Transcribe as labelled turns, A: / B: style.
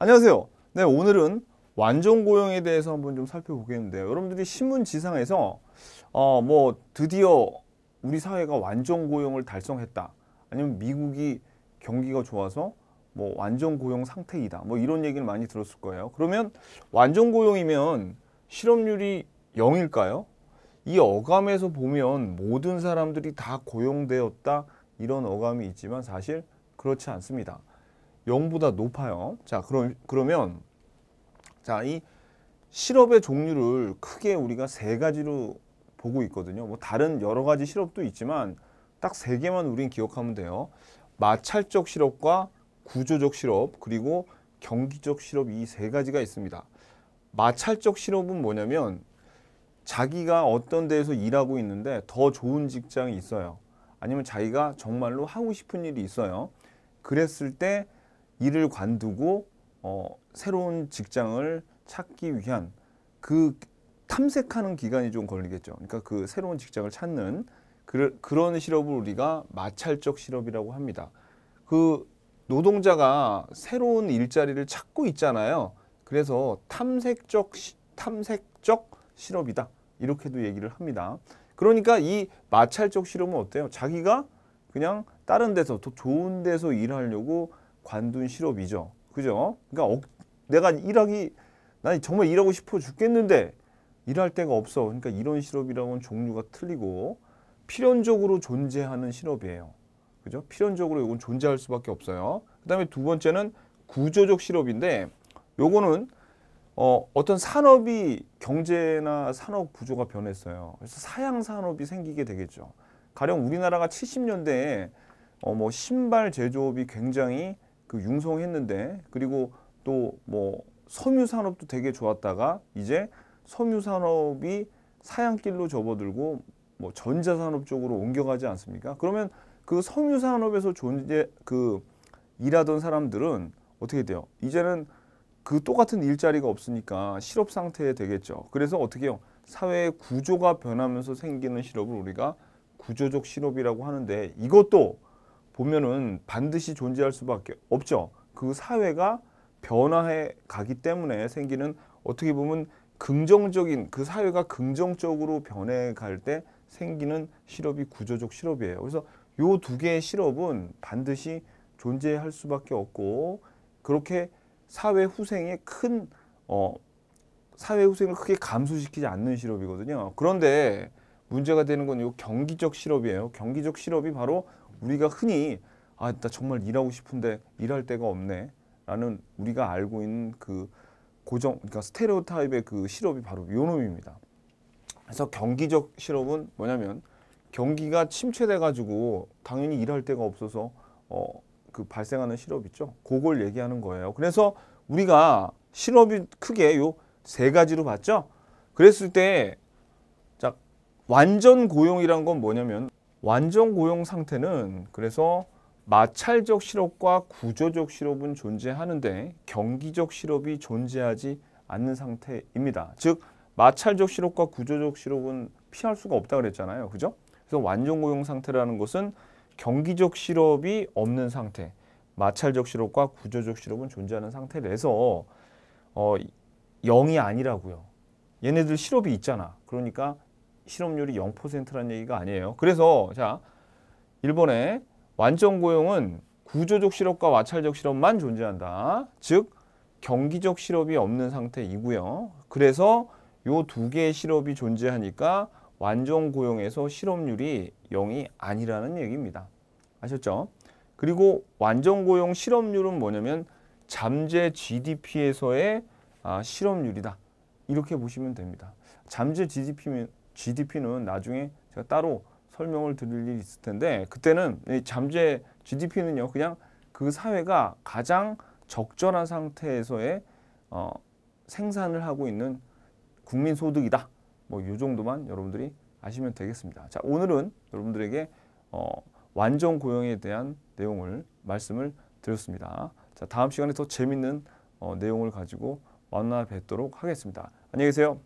A: 안녕하세요. 네, 오늘은 완전 고용에 대해서 한번 좀 살펴보겠는데요. 여러분들이 신문 지상에서 어, 뭐 드디어 우리 사회가 완전 고용을 달성했다. 아니면 미국이 경기가 좋아서 뭐 완전 고용 상태이다. 뭐 이런 얘기를 많이 들었을 거예요. 그러면 완전 고용이면 실업률이 0일까요? 이 어감에서 보면 모든 사람들이 다 고용되었다 이런 어감이 있지만 사실 그렇지 않습니다. 0보다 높아요. 자, 그럼 그러면 자, 이실업의 종류를 크게 우리가 세 가지로 보고 있거든요. 뭐 다른 여러 가지 실업도 있지만 딱 세 개만 우린 기억하면 돼요. 마찰적 실업과 구조적 실업, 그리고 경기적 실업 이 세 가지가 있습니다. 마찰적 실업은 뭐냐면 자기가 어떤 데에서 일하고 있는데 더 좋은 직장이 있어요. 아니면 자기가 정말로 하고 싶은 일이 있어요. 그랬을 때 일을 관두고 어, 새로운 직장을 찾기 위한 그 탐색하는 기간이 좀 걸리겠죠. 그러니까 그 새로운 직장을 찾는 그, 그런 실업을 우리가 마찰적 실업이라고 합니다. 그 노동자가 새로운 일자리를 찾고 있잖아요. 그래서 탐색적 시, 탐색적 실업이다. 이렇게도 얘기를 합니다. 그러니까 이 마찰적 실험은 어때요? 자기가 그냥 다른 데서 더 좋은 데서 일하려고 관둔 실업이죠. 그죠? 그러니까 어, 내가 일하기 난 정말 일하고 싶어 죽겠는데 일할 데가 없어. 그러니까 이런 실업이랑은 종류가 틀리고 필연적으로 존재하는 실업이에요. 그죠? 필연적으로 이건 존재할 수밖에 없어요. 그다음에 두 번째는 구조적 실업인데 요거는 어, 어떤 산업이 경제나 산업 구조가 변했어요. 그래서 사양 산업이 생기게 되겠죠. 가령 우리나라가 70년대에 어, 뭐 신발 제조업이 굉장히 그 융성했는데 그리고 또 뭐 섬유 산업도 되게 좋았다가 이제 섬유 산업이 사양길로 접어들고 뭐 전자 산업 쪽으로 옮겨가지 않습니까? 그러면 그 섬유 산업에서 존재 그 일하던 사람들은 어떻게 돼요? 이제는 그 똑같은 일자리가 없으니까 실업 상태에 되겠죠. 그래서 어떻게 요 사회의 구조가 변하면서 생기는 실업을 우리가 구조적 실업이라고 하는데 이것도 보면은 반드시 존재할 수밖에 없죠. 그 사회가 변화해 가기 때문에 생기는 어떻게 보면 긍정적인 그 사회가 긍정적으로 변해 갈 때 생기는 실업이 구조적 실업이에요. 그래서 요 두 개의 실업은 반드시 존재할 수밖에 없고 그렇게 사회 후생에 큰 어, 사회 후생을 크게 감소시키지 않는 실업이거든요. 그런데 문제가 되는 건 요 경기적 실업이에요. 경기적 실업이 바로 우리가 흔히 아, 나 정말 일하고 싶은데 일할 데가 없네. 라는 우리가 알고 있는 그 고정, 그러니까 스테레오 타입의 그 실업이 바로 요 놈입니다. 그래서 경기적 실업은 뭐냐면 경기가 침체돼 가지고 당연히 일할 데가 없어서 어, 그 발생하는 실업 있죠. 그걸 얘기하는 거예요. 그래서 우리가 실업이 크게 요 세 가지로 봤죠. 그랬을 때 자, 완전 고용이란 건 뭐냐면 완전 고용 상태는 그래서 마찰적 실업과 구조적 실업은 존재하는데 경기적 실업이 존재하지 않는 상태입니다. 즉 마찰적 실업과 구조적 실업은 피할 수가 없다 그랬잖아요. 그죠? 그래서 완전 고용 상태라는 것은 경기적 실업이 없는 상태, 마찰적 실업과 구조적 실업은 존재하는 상태라서 어, 0이 아니라고요. 얘네들 실업이 있잖아. 그러니까 실업률이 0%라는 얘기가 아니에요. 그래서 자 일본의 완전 고용은 구조적 실업과 와찰적 실업만 존재한다. 즉 경기적 실업이 없는 상태이고요. 그래서 요 두 개의 실업이 존재하니까 완전 고용에서 실업률이 0이 아니라는 얘기입니다. 아셨죠? 그리고 완전 고용 실업률은 뭐냐면 잠재 GDP에서의 아, 실업률이다. 이렇게 보시면 됩니다. 잠재 GDP면 GDP는 나중에 제가 따로 설명을 드릴 일이 있을 텐데 그때는 잠재 GDP는요 그냥 그 사회가 가장 적절한 상태에서의 어, 생산을 하고 있는 국민 소득이다. 뭐 이 정도만 여러분들이 아시면 되겠습니다. 자 오늘은 여러분들에게 어, 완전 고용에 대한 내용을 말씀을 드렸습니다. 자 다음 시간에 더 재밌는 어, 내용을 가지고 만나 뵙도록 하겠습니다. 안녕히 계세요.